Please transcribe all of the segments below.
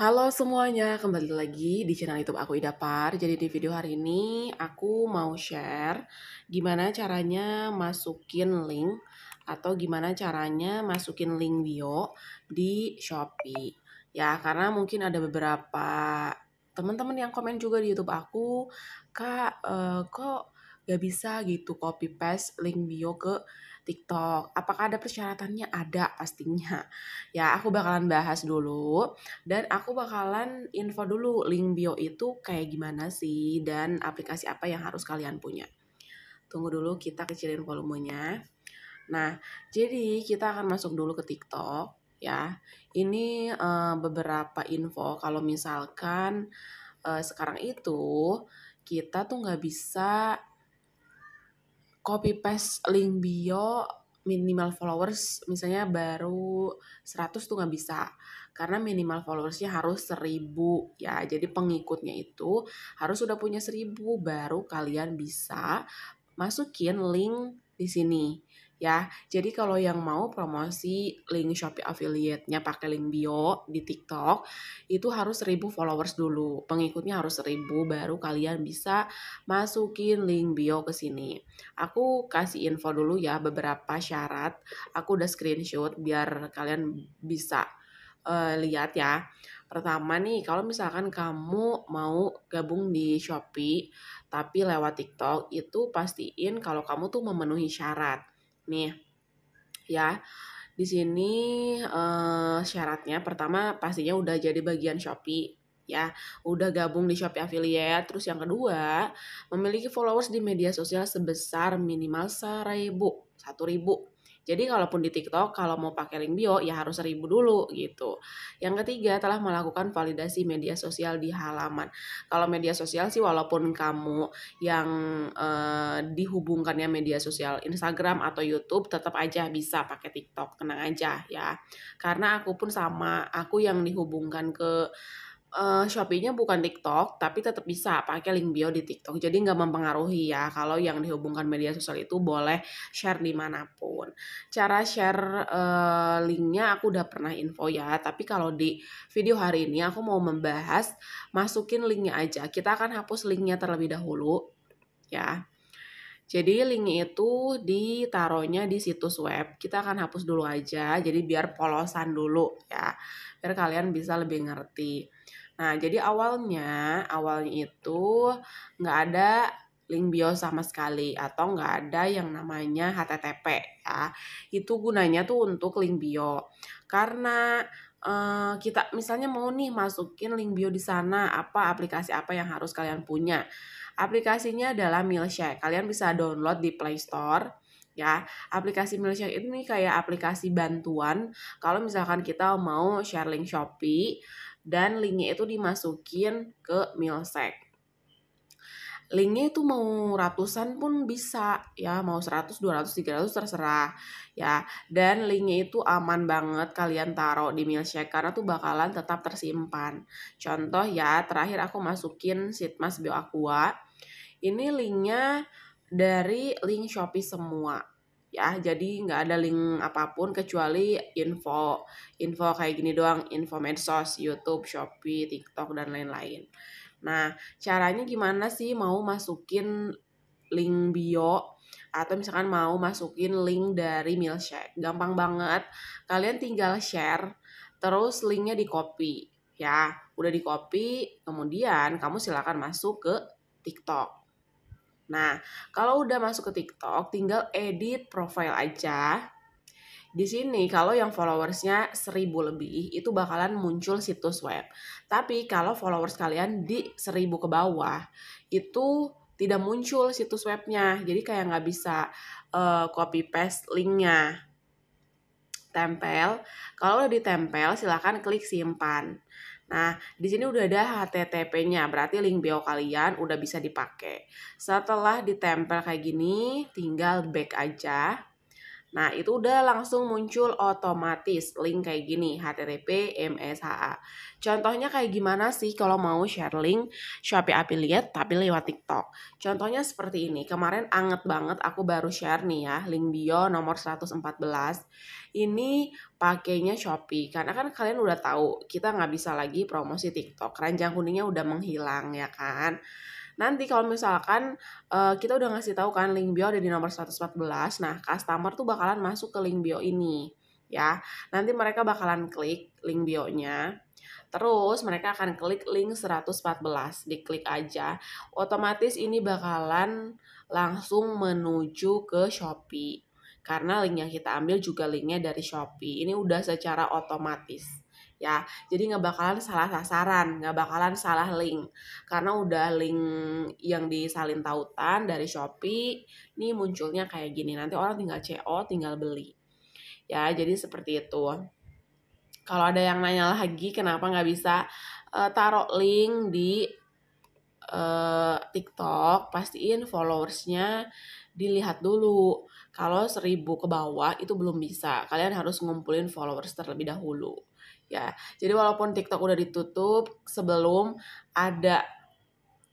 Halo semuanya, kembali lagi di channel YouTube aku Ida Par. Jadi di video hari ini aku mau share gimana caranya masukin link atau gimana caranya masukin link bio di Shopee. Ya, karena mungkin ada beberapa teman-teman yang komen juga di YouTube aku, "Kak, eh, kok gak bisa gitu copy paste link bio ke TikTok. Apakah ada persyaratannya? Ada pastinya. Ya, aku bakalan bahas dulu dan aku bakalan info dulu link bio itu kayak gimana sih dan aplikasi apa yang harus kalian punya. Tunggu dulu kita kecilin volumenya. Nah, jadi kita akan masuk dulu ke TikTok ya. Ini uh, beberapa info kalau misalkan uh, sekarang itu kita tuh nggak bisa copy paste link bio minimal followers misalnya baru 100 tuh nggak bisa karena minimal followersnya harus 1000 ya jadi pengikutnya itu harus sudah punya 1000 baru kalian bisa masukin link di sini ya. Jadi kalau yang mau promosi link Shopee affiliate-nya pakai link bio di TikTok, itu harus 1000 followers dulu. Pengikutnya harus 1000 baru kalian bisa masukin link bio ke sini. Aku kasih info dulu ya beberapa syarat. Aku udah screenshot biar kalian bisa uh, lihat ya. Pertama nih, kalau misalkan kamu mau gabung di Shopee tapi lewat TikTok, itu pastiin kalau kamu tuh memenuhi syarat Nih, ya. Di sini eh, syaratnya pertama pastinya udah jadi bagian Shopee ya, udah gabung di Shopee Affiliate. Terus yang kedua, memiliki followers di media sosial sebesar minimal seribu, satu ribu jadi kalaupun di TikTok kalau mau pakai link bio ya harus seribu dulu gitu. Yang ketiga telah melakukan validasi media sosial di halaman. Kalau media sosial sih walaupun kamu yang eh, dihubungkannya media sosial Instagram atau YouTube tetap aja bisa pakai TikTok, tenang aja ya. Karena aku pun sama, aku yang dihubungkan ke uh, Shopee-nya bukan TikTok, tapi tetap bisa pakai link bio di TikTok. Jadi nggak mempengaruhi ya kalau yang dihubungkan media sosial itu boleh share dimanapun. Cara share uh, linknya aku udah pernah info ya, tapi kalau di video hari ini aku mau membahas masukin linknya aja. Kita akan hapus linknya terlebih dahulu ya. Jadi link itu ditaruhnya di situs web. Kita akan hapus dulu aja, jadi biar polosan dulu ya. Biar kalian bisa lebih ngerti. Nah, jadi awalnya, awalnya itu nggak ada link bio sama sekali atau nggak ada yang namanya HTTP ya. Itu gunanya tuh untuk link bio. Karena eh, kita misalnya mau nih masukin link bio di sana apa aplikasi apa yang harus kalian punya. Aplikasinya adalah Milkshake. Kalian bisa download di Play Store ya. Aplikasi Milkshake ini kayak aplikasi bantuan kalau misalkan kita mau share link Shopee dan linknya itu dimasukin ke milsec linknya itu mau ratusan pun bisa ya mau 100, 200, 300 terserah ya dan linknya itu aman banget kalian taruh di milsek karena tuh bakalan tetap tersimpan contoh ya terakhir aku masukin Sitmas Bioaqua ini linknya dari link Shopee semua ya jadi nggak ada link apapun kecuali info info kayak gini doang info medsos YouTube Shopee TikTok dan lain-lain nah caranya gimana sih mau masukin link bio atau misalkan mau masukin link dari milkshake gampang banget kalian tinggal share terus linknya di copy ya udah di copy kemudian kamu silakan masuk ke TikTok Nah, kalau udah masuk ke TikTok, tinggal edit profile aja. Di sini kalau yang followersnya 1000 lebih itu bakalan muncul situs web. Tapi kalau followers kalian di 1000 ke bawah itu tidak muncul situs webnya. Jadi kayak nggak bisa uh, copy paste linknya. Tempel. Kalau udah ditempel silahkan klik simpan. Nah, di sini udah ada HTTP-nya, berarti link bio kalian udah bisa dipakai. Setelah ditempel kayak gini, tinggal back aja. Nah, itu udah langsung muncul otomatis link kayak gini, HTTP MSHA. Contohnya kayak gimana sih kalau mau share link Shopee Affiliate tapi lewat TikTok. Contohnya seperti ini, kemarin anget banget aku baru share nih ya, link bio nomor 114. Ini pakainya Shopee, karena kan kalian udah tahu kita nggak bisa lagi promosi TikTok, keranjang kuningnya udah menghilang ya kan. Nanti kalau misalkan uh, kita udah ngasih tahu kan link bio ada di nomor 114, nah customer tuh bakalan masuk ke link bio ini ya. Nanti mereka bakalan klik link bio-nya. Terus mereka akan klik link 114, diklik aja. Otomatis ini bakalan langsung menuju ke Shopee. Karena link yang kita ambil juga linknya dari Shopee. Ini udah secara otomatis ya jadi nggak bakalan salah sasaran nggak bakalan salah link karena udah link yang disalin tautan dari shopee ini munculnya kayak gini nanti orang tinggal co tinggal beli ya jadi seperti itu kalau ada yang nanya lagi kenapa nggak bisa uh, taruh link di uh, TikTok pastiin followersnya dilihat dulu kalau seribu ke bawah itu belum bisa kalian harus ngumpulin followers terlebih dahulu ya jadi walaupun TikTok udah ditutup sebelum ada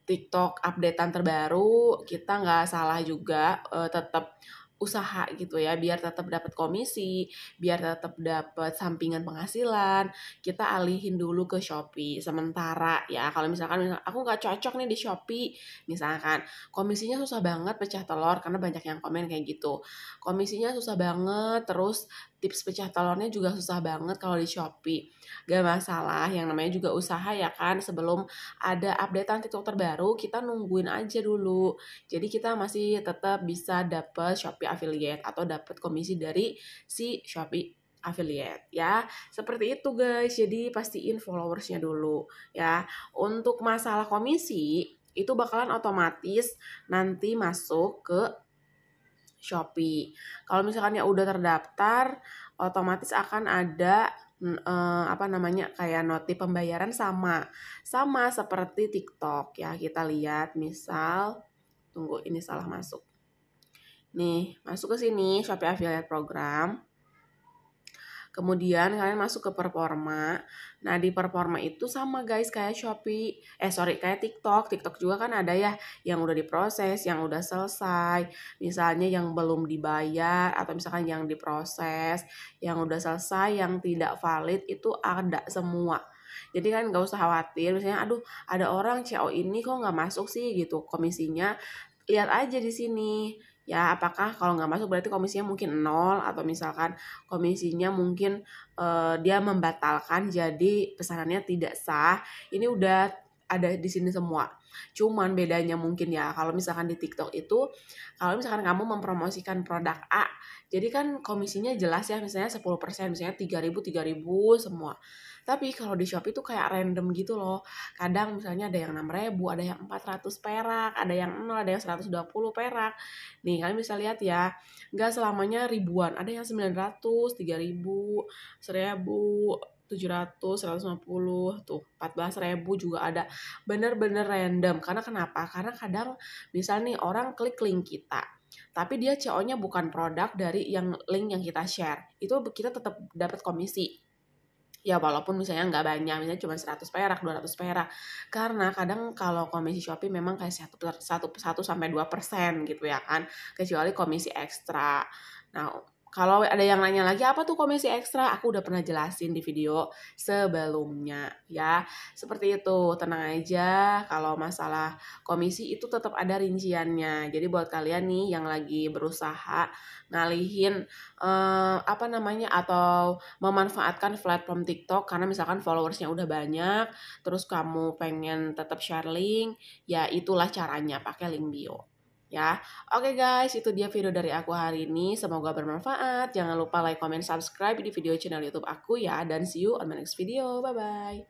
TikTok updatean terbaru kita nggak salah juga uh, eh, tetap usaha gitu ya biar tetap dapat komisi biar tetap dapat sampingan penghasilan kita alihin dulu ke Shopee sementara ya kalau misalkan aku nggak cocok nih di Shopee misalkan komisinya susah banget pecah telur karena banyak yang komen kayak gitu komisinya susah banget terus tips pecah telurnya juga susah banget kalau di Shopee. Gak masalah, yang namanya juga usaha ya kan. Sebelum ada updatean TikTok terbaru, kita nungguin aja dulu. Jadi kita masih tetap bisa dapet Shopee affiliate atau dapet komisi dari si Shopee affiliate ya seperti itu guys jadi pastiin followersnya dulu ya untuk masalah komisi itu bakalan otomatis nanti masuk ke Shopee. Kalau misalkan ya udah terdaftar, otomatis akan ada mm, eh, apa namanya kayak notif pembayaran sama sama seperti TikTok ya. Kita lihat misal tunggu ini salah masuk. Nih, masuk ke sini Shopee Affiliate Program. Kemudian kalian masuk ke performa. Nah, di performa itu sama guys kayak Shopee, eh sorry kayak TikTok. TikTok juga kan ada ya yang udah diproses, yang udah selesai. Misalnya yang belum dibayar atau misalkan yang diproses, yang udah selesai, yang tidak valid itu ada semua. Jadi kan gak usah khawatir, misalnya aduh ada orang CO ini kok gak masuk sih gitu komisinya. Lihat aja di sini ya apakah kalau nggak masuk berarti komisinya mungkin nol atau misalkan komisinya mungkin uh, dia membatalkan jadi pesanannya tidak sah ini udah ada di sini semua. Cuman bedanya mungkin ya kalau misalkan di TikTok itu kalau misalkan kamu mempromosikan produk A, jadi kan komisinya jelas ya misalnya 10%, misalnya 3000 3000 semua. Tapi kalau di Shopee itu kayak random gitu loh. Kadang misalnya ada yang 6000, ada yang 400 perak, ada yang 0, ada yang 120 perak. Nih, kalian bisa lihat ya. nggak selamanya ribuan, ada yang 900, 3000, 1000, 700, 150, tuh 14 ribu juga ada. Bener-bener random. Karena kenapa? Karena kadang misalnya nih orang klik link kita, tapi dia CO-nya bukan produk dari yang link yang kita share. Itu kita tetap dapat komisi. Ya walaupun misalnya nggak banyak, misalnya cuma 100 perak, 200 perak. Karena kadang kalau komisi Shopee memang kayak 1, 1, 1 sampai 2 persen gitu ya kan. Kecuali komisi ekstra. Nah, kalau ada yang nanya lagi apa tuh komisi ekstra, aku udah pernah jelasin di video sebelumnya ya. Seperti itu, tenang aja kalau masalah komisi itu tetap ada rinciannya. Jadi buat kalian nih yang lagi berusaha ngalihin eh, apa namanya atau memanfaatkan platform TikTok karena misalkan followersnya udah banyak, terus kamu pengen tetap share link, ya itulah caranya pakai link bio ya. Oke guys, itu dia video dari aku hari ini. Semoga bermanfaat. Jangan lupa like, comment, subscribe di video channel YouTube aku ya. Dan see you on my next video. Bye-bye.